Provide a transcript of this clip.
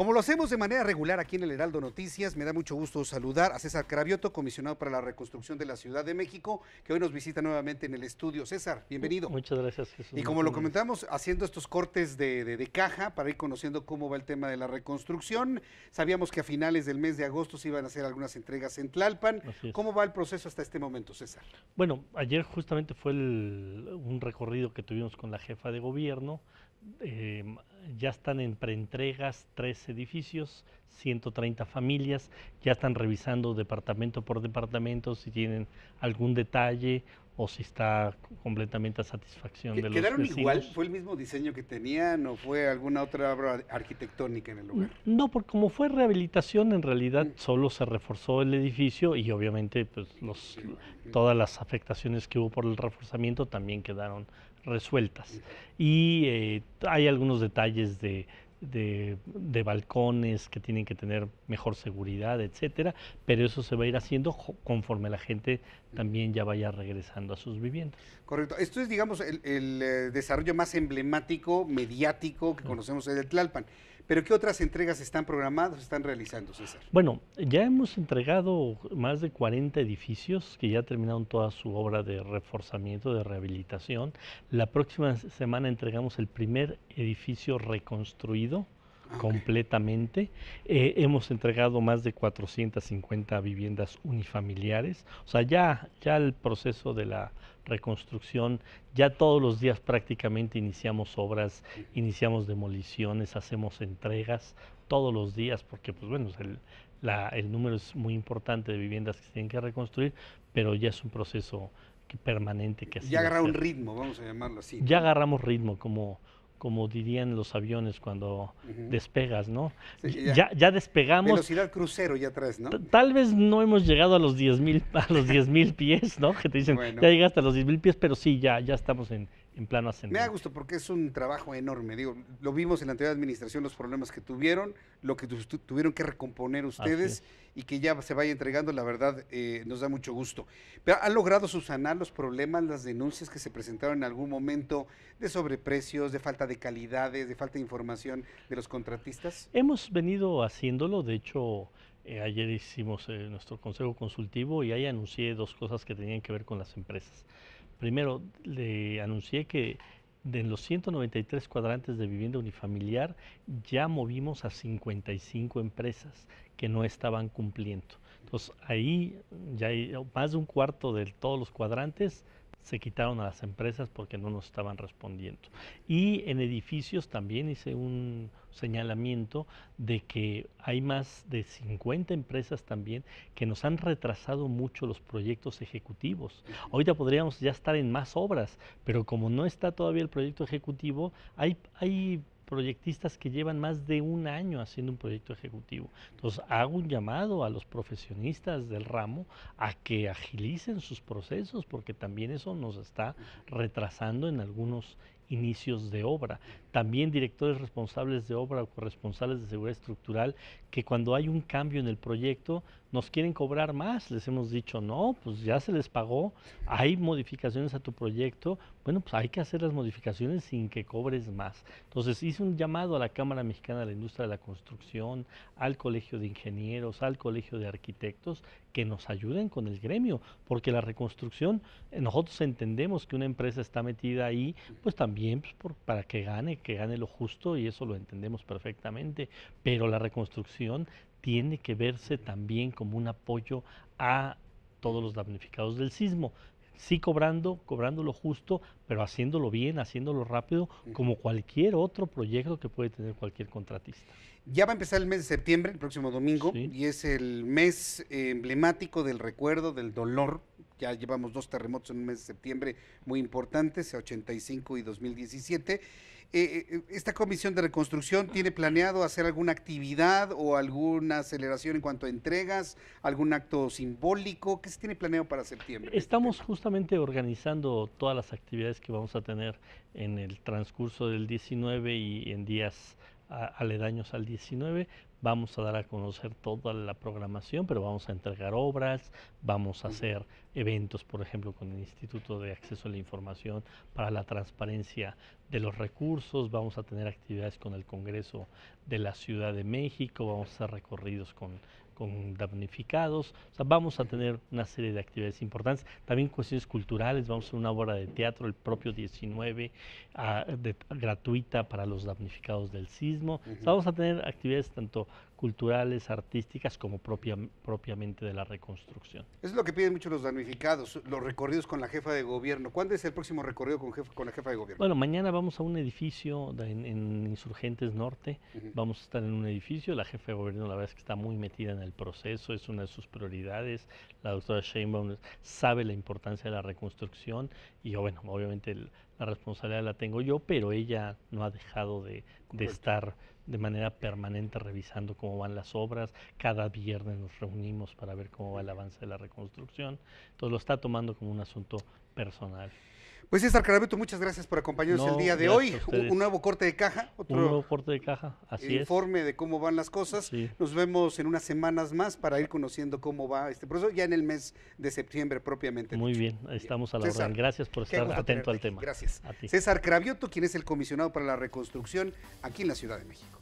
Como lo hacemos de manera regular aquí en el Heraldo Noticias, me da mucho gusto saludar a César Cravioto, comisionado para la reconstrucción de la Ciudad de México, que hoy nos visita nuevamente en el estudio. César, bienvenido. Muchas gracias, Jesús. Y como lo comentamos, haciendo estos cortes de, caja para ir conociendo cómo va el tema de la reconstrucción. Sabíamos que a finales del mes de agosto se iban a hacer algunas entregas en Tlalpan. ¿Cómo va el proceso hasta este momento, César? Bueno, ayer justamente fue un recorrido que tuvimos con la jefa de gobierno. Eh, ya están en preentregas tres edificios, 130 familias, ya están revisando departamento por departamento si tienen algún detalle o si está completamente a satisfacción de los ¿Quedaron igual? ¿Fue el mismo diseño que tenían o fue alguna otra obra arquitectónica en el lugar? Mm, no, porque como fue rehabilitación, en realidad mm. solo se reforzó el edificio y obviamente pues, todas mm. las afectaciones que hubo por el reforzamiento también quedaron resueltas. Y eh, hay algunos detalles de, de, balcones que tienen que tener mejor seguridad, etcétera, pero eso se va a ir haciendo conforme la gente también ya vaya regresando a sus viviendas. Correcto. Esto es, digamos, el, el eh, desarrollo más emblemático, mediático que conocemos en el Tlalpan. Pero ¿qué otras entregas están programadas, están realizando, César? Bueno, ya hemos entregado más de 40 edificios que ya terminaron toda su obra de reforzamiento, de rehabilitación. La próxima semana entregamos el primer edificio reconstruido completamente. Eh, hemos entregado más de 450 viviendas unifamiliares. O sea, ya, ya el proceso de la reconstrucción, ya todos los días prácticamente iniciamos obras, iniciamos demoliciones, hacemos entregas todos los días, porque pues bueno, el, número es muy importante de viviendas que se tienen que reconstruir, pero ya es un proceso que permanente que Ya agarra un ritmo, vamos a llamarlo así. Ya agarramos ritmo, como, como dirían los aviones cuando despegas, ¿no? ya, ya, despegamos. Velocidad crucero ya traes, ¿no? Tal vez no hemos llegado a los 10.000 a los pies, ¿no? Que te dicen, ya llegaste a los 10.000 pies, pero sí, ya, ya estamos en, me da gusto porque es un trabajo enorme. lo vimos en la anterior administración, los problemas que tuvieron, lo que tuvieron que recomponer ustedes y que ya se vaya entregando, la verdad, eh, nos da mucho gusto. Pero han logrado subsanar los problemas, las denuncias que se presentaron en algún momento de sobreprecios, de falta de calidades, de falta de información de los contratistas. Hemos venido haciéndolo, de hecho, eh, ayer hicimos eh, nuestro consejo consultivo y ahí anuncié dos cosas que tenían que ver con las empresas. Primero, le anuncié que de los 193 cuadrantes de vivienda unifamiliar ya movimos a 55 empresas que no estaban cumpliendo. Entonces ahí ya hay más de un cuarto de todos los cuadrantes se quitaron a las empresas porque no nos estaban respondiendo. Y en edificios también hice un señalamiento de que hay más de 50 empresas también que nos han retrasado mucho los proyectos ejecutivos. Ahorita podríamos ya estar en más obras, pero como no está todavía el proyecto ejecutivo, hay, hay proyectistas que llevan más de un año haciendo un proyecto ejecutivo. Entonces, hago un llamado a los profesionistas del ramo a que agilicen sus procesos, porque también eso nos está retrasando en algunos inicios de obra. También directores responsables de obra o responsables de seguridad estructural que cuando hay un cambio en el proyecto nos quieren cobrar más. Les hemos dicho, no, pues ya se les pagó, hay modificaciones a tu proyecto, bueno, pues hay que hacer las modificaciones sin que cobres más. Entonces hice un llamado a la Cámara Mexicana de la Industria de la Construcción, al Colegio de Ingenieros, al Colegio de Arquitectos, que nos ayuden con el gremio, porque la reconstrucción, eh, nosotros entendemos que una empresa está metida ahí, pues también pues, para que gane, que gane lo justo, y eso lo entendemos perfectamente, pero la reconstrucción tiene que verse también como un apoyo a todos los damnificados del sismo sí cobrando, cobrando lo justo, pero haciéndolo bien, haciéndolo rápido, como cualquier otro proyecto que puede tener cualquier contratista. Ya va a empezar el mes de septiembre, el próximo domingo, y es el mes eh, emblemático del recuerdo, del dolor. Ya llevamos dos terremotos en un mes de septiembre muy importantes, 85 y 2017. Eh, eh, ¿Esta comisión de reconstrucción tiene planeado hacer alguna actividad o alguna aceleración en cuanto a entregas, algún acto simbólico? ¿Qué se tiene planeado para septiembre? Estamos justamente organizando todas las actividades que vamos a tener en el transcurso del 19 y en días aledaños al 19 vamos a dar a conocer toda la programación, pero vamos a entregar obras, vamos a hacer eventos, por ejemplo, con el Instituto de Acceso a la Información para la transparencia de los recursos, vamos a tener actividades con el Congreso de la Ciudad de México, vamos a hacer recorridos con con damnificados. O sea, vamos a tener una serie de actividades importantes. También cuestiones culturales, vamos a hacer una obra de teatro el propio 19 ah, gratuita para los damnificados del sismo. vamos a tener actividades tanto culturales, artísticas, como propia, propiamente de la reconstrucción. Eso es lo que piden mucho los damnificados, los recorridos con la jefa de gobierno. ¿Cuándo es el próximo recorrido con, con la jefa de gobierno? Bueno, mañana vamos a un edificio en, Insurgentes Norte, vamos a estar en un edificio, la jefa de gobierno la verdad es que está muy metida en el proceso, es una de sus prioridades, la doctora Sheinbaum sabe la importancia de la reconstrucción y bueno, obviamente el, la responsabilidad la tengo yo, pero ella no ha dejado de, de estar de manera permanente revisando cómo van las obras. Cada viernes nos reunimos para ver cómo va el avance de la reconstrucción. Entonces lo está tomando como un asunto personal. Pues César Carabioto, muchas gracias por acompañarnos el día de hoy. Un, nuevo corte de caja. Otro un nuevo corte de caja, así Informe de cómo van las cosas. Nos vemos en unas semanas más para ir conociendo cómo va este proceso, ya en el mes de septiembre propiamente. Muy bien, estamos a la orden. Gracias por estar atento al tema. Gracias. A César Cravioto, quien es el comisionado para la reconstrucción aquí en la Ciudad de México.